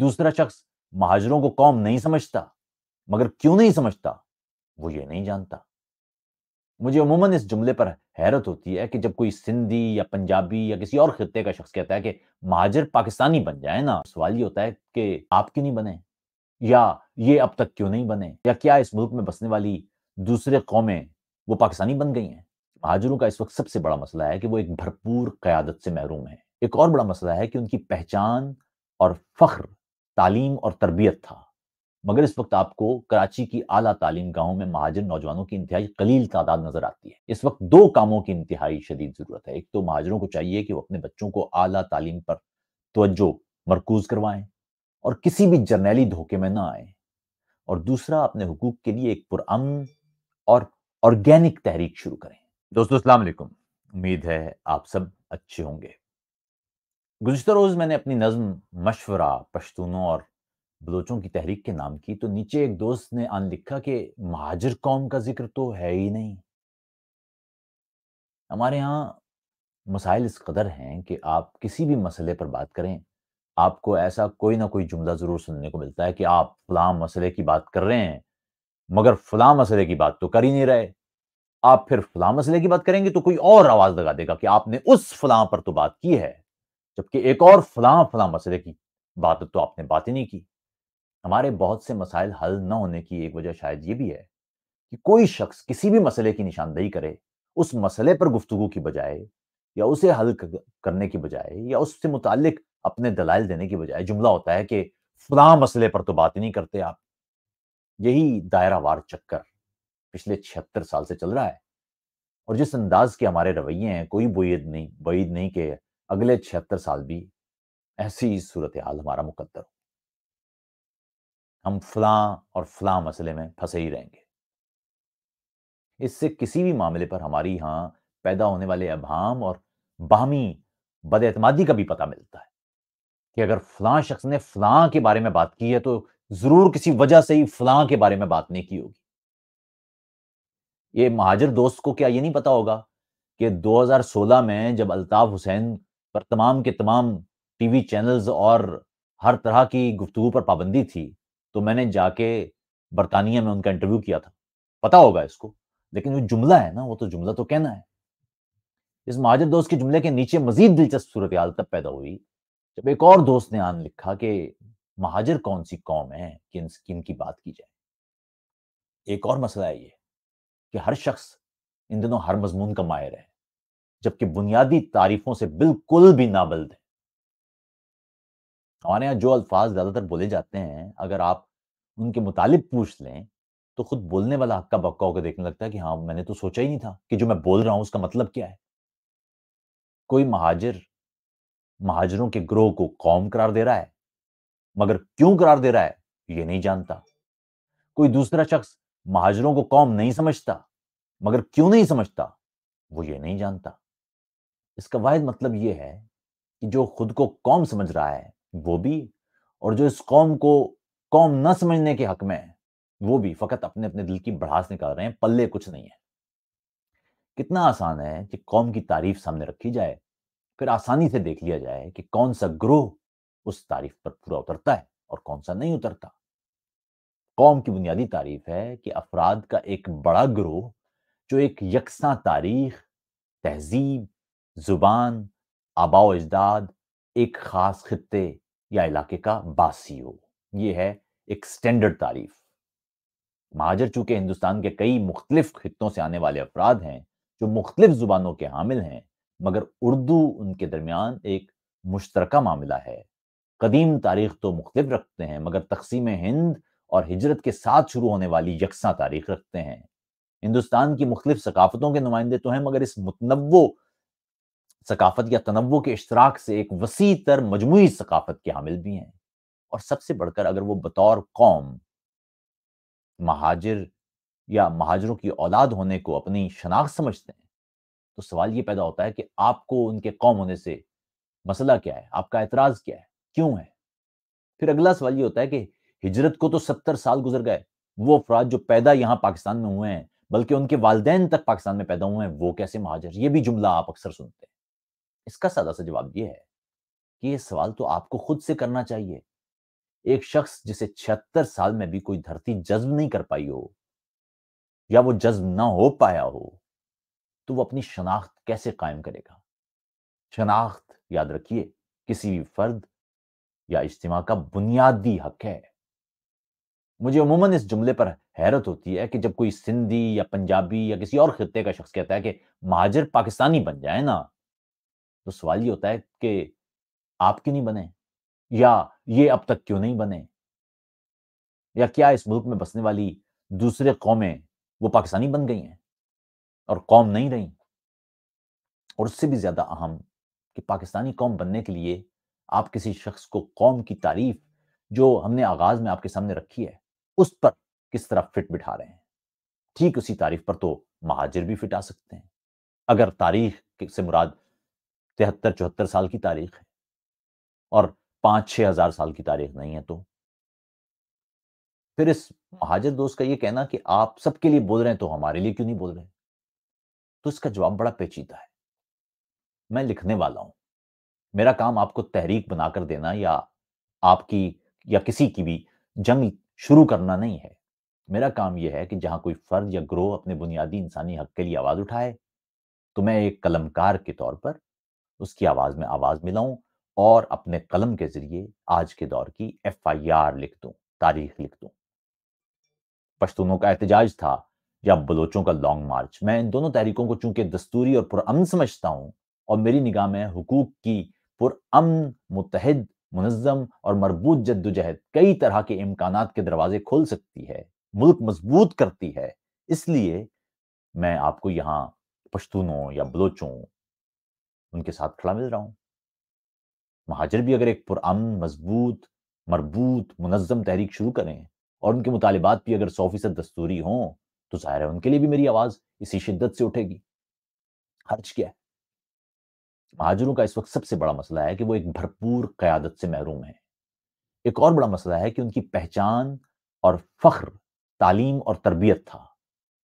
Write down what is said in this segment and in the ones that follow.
दूसरा शख्स महाजरों को कौम नहीं समझता मगर क्यों नहीं समझता वो ये नहीं जानता मुझे अमूमन इस जुमले पर हैरत होती है कि जब कोई सिंधी या पंजाबी या किसी और खत्ते का शख्स कहता है कि महाजर पाकिस्तानी बन जाए ना सवाल ये होता है कि आप क्यों नहीं बने या ये अब तक क्यों नहीं बने या क्या इस मुल्क में बसने वाली दूसरे कौमें वो पाकिस्तानी बन गई हैं महाजरों का इस वक्त सबसे बड़ा मसला है कि वो एक भरपूर क्यादत से महरूम है एक और बड़ा मसला है कि उनकी पहचान और फख्र तालीम और तरबियत था मगर इस वक्त आपको कराची की आला तालीम गाहों में महाजन नौजवानों की इंतहाई कलील तादाद नजर आती है इस वक्त दो कामों की इंतहाई शदीद जरूरत है एक तो महाजरों को चाहिए कि वो अपने बच्चों को आला तालीम पर तोज्जो मरकूज करवाएं और किसी भी जर्नैली धोखे में ना आए और दूसरा अपने हकूक के लिए एक पुरम और ऑर्गेनिक तहरीक शुरू करें दोस्तों अस्सलाम उम्मीद है आप सब अच्छे होंगे गुजत रोज़ मैंने अपनी नज़म मशवरा पश्तूनों और बलोचों की तहरीक के नाम की तो नीचे एक दोस्त ने लिखा कि महाजर कौम का जिक्र तो है ही नहीं हमारे यहाँ मसाइल इस कदर हैं कि आप किसी भी मसले पर बात करें आपको ऐसा कोई ना कोई जुमला ज़रूर सुनने को मिलता है कि आप फलाम मसले की बात कर रहे हैं मगर फ़लाँ मसले की बात तो कर ही नहीं रहे आप फिर फलाम मसले की बात करेंगे तो कोई और आवाज़ लगा देगा कि आपने उस फ़लाँ पर तो बात की है जबकि एक और फलां फलां मसले की बात तो आपने बात ही नहीं की हमारे बहुत से मसाइल हल न होने की एक वजह शायद ये भी है कि कोई शख्स किसी भी मसले की निशानदेही करे उस मसले पर गुफ्तु की बजाय या उसे हल करने की बजाय या उससे मुतालिक अपने दलाइल देने की बजाय जुमला होता है कि फलां मसले पर तो बात ही नहीं करते आप यही दायरावार चक्कर पिछले छिहत्तर साल से चल रहा है और जिस अंदाज के हमारे रवैये हैं कोई बुद नहीं बैद नहीं के अगले छिहत्तर साल भी ऐसी ही सूरत हाल हमारा मुकद्दर हो हम फलां और फलां मसले में फंसे ही रहेंगे इससे किसी भी मामले पर हमारी यहां पैदा होने वाले अभाम और बामी बदएतमादी का भी पता मिलता है कि अगर फलां शख्स ने फलां के बारे में बात की है तो जरूर किसी वजह से ही फलां के बारे में बात नहीं की होगी ये महाजर दोस्त को क्या ये नहीं पता होगा कि 2016 में जब अल्ताफ हुसैन पर तमाम के तमाम टीवी चैनल्स और हर तरह की गुफ्तु पर पाबंदी थी तो मैंने जाके बरतानिया में उनका इंटरव्यू किया था पता होगा इसको लेकिन जो जुमला है ना वो तो जुमला तो कहना है इस महाजर दोस्त के जुमले के नीचे मजीद दिलचस्प सूरत हाल तब पैदा हुई जब एक और दोस्त ने आन लिखा कि महाजर कौन सी कौम है किन किन की बात की जाए एक और मसला है ये कि हर शख्स इन दिनों हर मजमून का माहिर है जबकि बुनियादी तारीफों से बिल्कुल भी नाबल्द है हमारे यहाँ जो अल्फाज ज़्यादातर बोले जाते हैं अगर आप उनके मुतालिब पूछ लें तो खुद बोलने वाला हक्का बक्का होकर देखने लगता है कि हाँ मैंने तो सोचा ही नहीं था कि जो मैं बोल रहा हूं उसका मतलब क्या है कोई महाजर महाजरों के ग्रोह को कौम करार दे रहा है मगर क्यों करार दे रहा है ये नहीं जानता कोई दूसरा शख्स महाजरों को कौम नहीं समझता मगर क्यों नहीं समझता वो ये नहीं जानता इसका वाद मतलब ये है कि जो खुद को कौम समझ रहा है वो भी और जो इस कौम को कौम न समझने के हक में है वो भी फकत अपने अपने दिल की बढ़ास निकाल रहे हैं पल्ले कुछ नहीं है कितना आसान है कि कौम की तारीफ सामने रखी जाए फिर आसानी से देख लिया जाए कि कौन सा ग्रोह उस तारीफ पर पूरा उतरता है और कौन सा नहीं उतरता कौम की बुनियादी तारीफ है कि अफराद का एक बड़ा ग्रोह जो एक यकसा तारीख तहजीब ज़ुबान आबाओ अजदाद एक ख़ास खत्ते या इलाके का बासी हो ये है एक स्टैंडर्ड तारीफ महाजर चूंकि हिंदुस्तान के कई मुख्तलिफ खत्ों से आने वाले अफराद हैं जो मुख्तलिफ ज़ुबानों के हामिल हैं मगर उर्दू उनके दरमियान एक मुश्तरक मामला है कदीम तारीख तो मुख्तलिफ रखते हैं मगर तकसीम हिंद और हिजरत के साथ शुरू होने वाली यकसा तारीख रखते हैं हिंदुस्तान की मुख्तलिफ सकाफ़तों के नुमाइंदे तो हैं मगर इस मुतनवो सकाफत या तनवो के इश्तराक से एक वसी तर मजमू सकाफत के हामिल भी हैं और सबसे बढ़कर अगर वो बतौर कौम महाजिर या महाजरों की औलाद होने को अपनी शनाख्त समझते हैं तो सवाल ये पैदा होता है कि आपको उनके कौम होने से मसला क्या है आपका एतराज़ क्या है क्यों है फिर अगला सवाल ये होता है कि हिजरत को तो सत्तर साल गुजर गए वो अफराद जो पैदा यहाँ पाकिस्तान में हुए हैं बल्कि उनके वालदेन तक पाकिस्तान में पैदा हुए हैं वो कैसे महाजर ये भी जुमला आप अक्सर सुनते हैं इसका सादा सा जवाब यह है कि यह सवाल तो आपको खुद से करना चाहिए एक शख्स जिसे छिहत्तर साल में भी कोई धरती जज्ब नहीं कर पाई हो या वो जज्ब ना हो पाया हो तो वो अपनी शनाख्त कैसे कायम करेगा शनाख्त याद रखिए किसी भी फर्द या इज्तिमा का बुनियादी हक है मुझे अमूमन इस जुमले पर हैरत होती है कि जब कोई सिंधी या पंजाबी या किसी और खत्े का शख्स कहता है कि महाजर पाकिस्तानी बन जाए ना तो सवाल ये होता है कि आप क्यों नहीं बने या ये अब तक क्यों नहीं बने या क्या इस मुल्क में बसने वाली दूसरे कौमें वो पाकिस्तानी बन गई हैं और कौम नहीं रही और उससे भी ज्यादा अहम कि पाकिस्तानी कौम बनने के लिए आप किसी शख्स को कौम की तारीफ जो हमने आगाज में आपके सामने रखी है उस पर किस तरह फिट बिठा रहे हैं ठीक उसी तारीफ पर तो महाजिर भी फिट आ सकते हैं अगर तारीख से मुराद तिहत्तर चौहत्तर साल की तारीख है और पांच छह हज़ार साल की तारीख नहीं है तो फिर इस महाजर दोस्त का ये कहना कि आप सबके लिए बोल रहे हैं तो हमारे लिए क्यों नहीं बोल रहे तो इसका जवाब बड़ा पेचीदा है मैं लिखने वाला हूं मेरा काम आपको तहरीक बनाकर देना या आपकी या किसी की भी जंग शुरू करना नहीं है मेरा काम यह है कि जहां कोई फर्द या ग्रोह अपने बुनियादी इंसानी हक के लिए आवाज उठाए तो मैं एक कलमकार के तौर पर उसकी आवाज में आवाज मिलाऊं और अपने कलम के जरिए आज के दौर की आर लिख दूं तारीख लिख दूं पश्तूनों का एहतजाज था या बलोचों का लॉन्ग मार्च मैं इन दोनों तहरीकों को चूंकि दस्तूरी और पुरअमन समझता हूँ और मेरी निगाह में हकूक की पुरअमन मुतहद मुनज़म और मरबूत जद्दोजहद कई तरह के इम्कान के दरवाजे खोल सकती है मुल्क मजबूत करती है इसलिए मैं आपको यहाँ पश्तूनों या बलोचों उनके साथ खड़ा मिल रहा हूँ महाजर भी अगर एक पुरान मजबूत मरबूत मुनजम तहरीक शुरू करें और उनके मुतालबात भी अगर सौ फीसद दस्तूरी हों तो ज़ाहिर है उनके लिए भी मेरी आवाज़ इसी शिद्दत से उठेगी हर्ज क्या है महाजरों का इस वक्त सबसे बड़ा मसला है कि वो एक भरपूर क्यादत से महरूम है एक और बड़ा मसला है कि उनकी पहचान और फख्र तालीम और तरबियत था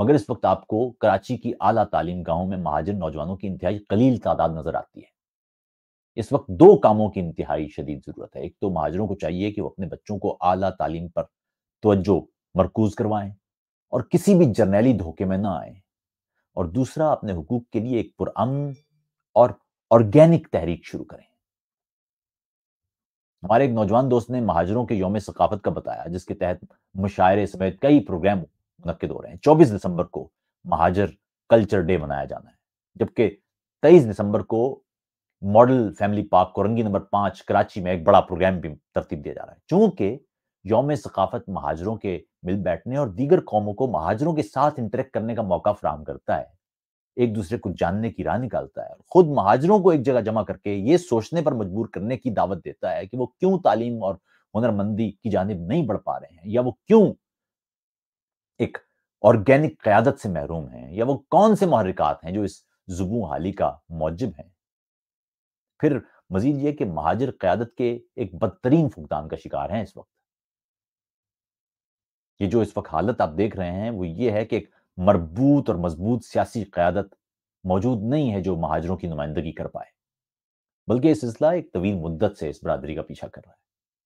मगर इस वक्त आपको कराची की आला तालीम गाहों में महाजन नौजवानों की इंतहाई कलील तादाद नजर आती है इस वक्त दो कामों की इंतहाई शदीद जरूरत है एक तो महाजरों को चाहिए कि वो अपने बच्चों को आला तालीम पर तोज्जो मरकूज करवाएं और किसी भी जर्नैली धोखे में ना आए और दूसरा अपने हकूक के लिए एक पुरअमन और ऑर्गेनिक तहरीक शुरू करें हमारे एक नौजवान दोस्त ने महाजरों के योम सकाफत का बताया जिसके तहत मुशायरे समेत कई प्रोग्राम मुनद हो रहे हैं चौबीस दिसंबर को महाजर कल्चर डे मनाया जाना है जबकि तेईस दिसंबर को मॉडल फैमिली पार्क रंगी नंबर पांच कराची में एक बड़ा प्रोग्राम भी तरतीब दिया जा रहा है चूंकि योम सकाफत महाजरों के मिल बैठने और दीगर कौमों को महाजरों के साथ इंटरेक्ट करने का मौका फ्राहम करता है एक दूसरे को जानने की राह निकालता है खुद महाजरों को एक जगह जमा करके ये सोचने पर मजबूर करने की दावत देता है कि वो क्यों तालीम और हुनरमंदी की जानब नहीं बढ़ पा रहे हैं या वो क्यों एक ऑर्गेनिक क्यादत से महरूम हैं या वो कौन से महरिकात हैं जो इस जुबू हाली का मौजब हैं फिर मजीद यह कि महाजर क्यादत के एक बदतरीन फुकदान का शिकार हैं इस वक्त ये जो इस वक्त हालत आप देख रहे हैं वो ये है कि एक मरबूत और मजबूत सियासी क्यादत मौजूद नहीं है जो महाजरों की नुमाइंदगी कर पाए बल्कि यह सिलसिला एक तवील मुद्दत से इस बरदरी का पीछा कर रहा है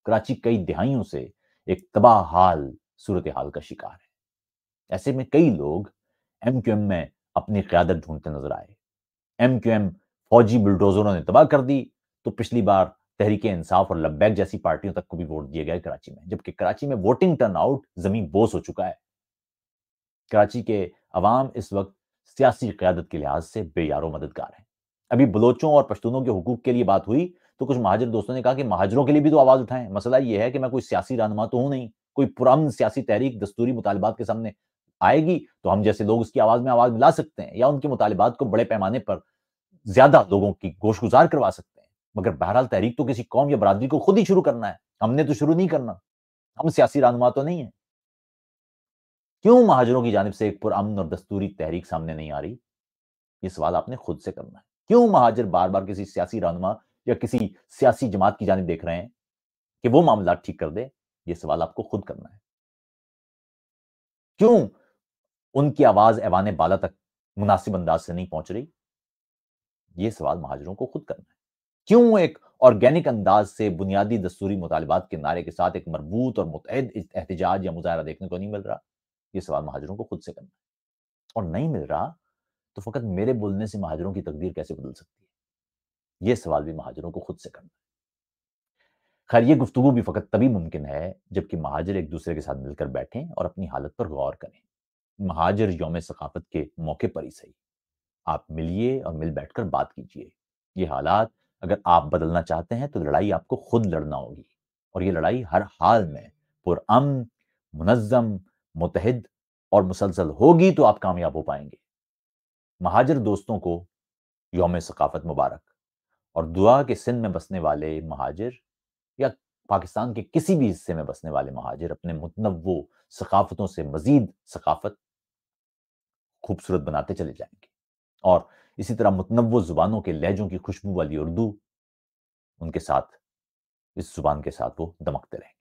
कराची कई दिहाइयों से एक तबाह हाल सूरत हाल का शिकार है ऐसे में कई लोग एम क्यू एम में अपनी क्यादत ढूंढते नजर आए एम क्यू एम फौजी बुलडोजरों ने तबाह कर दी तो पिछली बार तहरीक इंसाफ और लब्बैक जैसी पार्टियों तक को भी वोट दिए गए कराची में जबकि कराची में वोटिंग टर्न आउट जमीन बोस हो चुका है कराची के अवाम इस वक्त सियासी क्यादत के लिहाज से बेयारो मददगार हैं अभी बलोचों और पश्तूनों के हकूक के लिए बात हुई तो कुछ महाजर दोस्तों ने कहा कि महाजरों के लिए भी तो आवाज उठाएं मसला यह है कि मैं कोई सियासी रहनुमा तो हूं नहीं कोई पुरान सियासी तहरीक दस्तूरी मुतालबात के सामने आएगी तो हम जैसे लोग उसकी आवाज में आवाज मिला सकते हैं या उनके मुतालबात को बड़े पैमाने पर ज्यादा लोगों की गोश गुजार करवा सकते हैं मगर बहरहाल तहरीक तो किसी कौम या बरादरी को खुद ही शुरू करना है हमने तो शुरू नहीं करना हम सियासी रहनुमा तो नहीं है क्यों महाजरों की जानब से एक पुरान और दस्तूरी तहरीक सामने नहीं आ रही ये सवाल आपने खुद से करना है क्यों महाजर बार बार किसी सियासी रहनुमा या किसी सियासी जमात की जानब देख रहे हैं कि वो मामला ठीक कर दे ये सवाल आपको खुद करना है क्यों उनकी आवाज ऐवान बाला तक मुनासिब अंदाज से नहीं पहुंच रही ये सवाल महाजरों को खुद करना है क्यों एक ऑर्गेनिक अंदाज से बुनियादी दस्तूरी मुतालबात के नारे के साथ एक मरबूत और मुतहद एहतजाज या मुजाहरा देखने को नहीं मिल रहा ये सवाल महाजरों को खुद से करना है और नहीं मिल रहा तो फकत मेरे बोलने से महाजरों की तकदीर कैसे बदल सकती है ये सवाल भी महाजरों को खुद से करना है खैर ये गुफ्तु भी फ़कत तभी मुमकिन है जबकि महाजर एक दूसरे के साथ मिलकर बैठें और अपनी हालत पर गौर करें महाजर योम सकाफत के मौके पर ही सही आप मिलिए और मिल बैठकर बात कीजिए ये हालात अगर आप बदलना चाहते हैं तो लड़ाई आपको खुद लड़ना होगी और ये लड़ाई हर हाल में पुरम मुनज़म मुतहद और मुसलसल होगी तो आप कामयाब हो पाएंगे महाजर दोस्तों को योम सकाफत मुबारक और दुआ के सिंध में बसने वाले महाजर या पाकिस्तान के किसी भी हिस्से में बसने वाले महाजर अपने मुतनवो सकाफतों से मजीद सकाफत खूबसूरत बनाते चले जाएंगे और इसी तरह मुतनव जुबानों के लहजों की खुशबू वाली उर्दू उनके साथ इस जुबान के साथ वो दमकते रहे